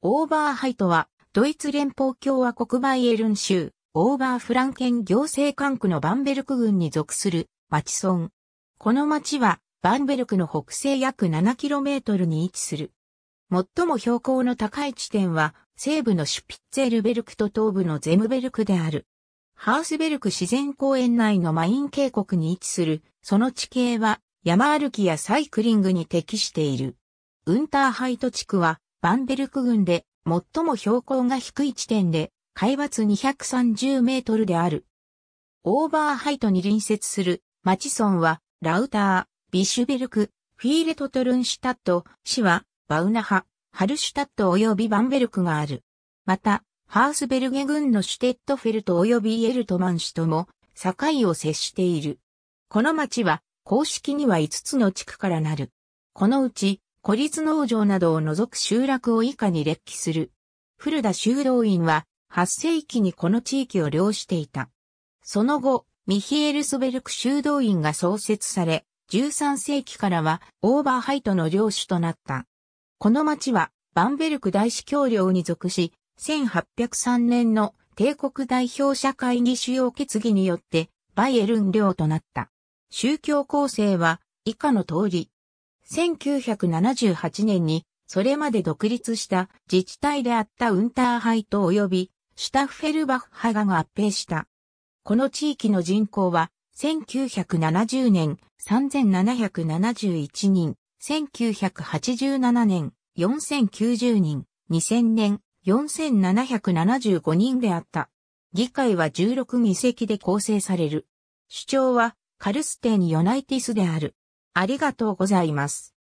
オーバーハイトは、ドイツ連邦共和国バイエルン州、オーバーフランケン行政管区のバンベルク郡に属する町村。この町は、バンベルクの北西約 7km に位置する。最も標高の高い地点は、西部のシュピッツェルベルクと東部のゼムベルクである。ハースベルク自然公園内のマイン渓谷に位置する、その地形は、山歩きやサイクリングに適している。ウンターハイト地区は、バンベルク郡で最も標高が低い地点で海抜230メートルである。オーバーハイトに隣接するマチソンはラウター、ビシュベルク、フィーレトトルンシュタット、市はバウナハ、ハルシュタット及びバンベルクがある。また、ハースベルゲ郡のシュテットフェルト及びエルトマン市とも境を接している。この町は公式には5つの地区からなる。このうち孤立農場などを除く集落を以下に列記する。古田修道院は8世紀にこの地域を領していた。その後、ミヒエルスベルク修道院が創設され、13世紀からはオーバーハイトの領主となった。この町はバンベルク大司教領に属し、1803年の帝国代表者会議主要決議によってバイエルン領となった。宗教構成は以下の通り。1978年に、それまで独立した自治体であったウンターハイト及びシュタッフェルバッハが合併した。この地域の人口は1970年3771人、1987年4090人、2000年4775人であった。議会は16議席で構成される。主張はカルステン・ヨナイティスである。ありがとうございます。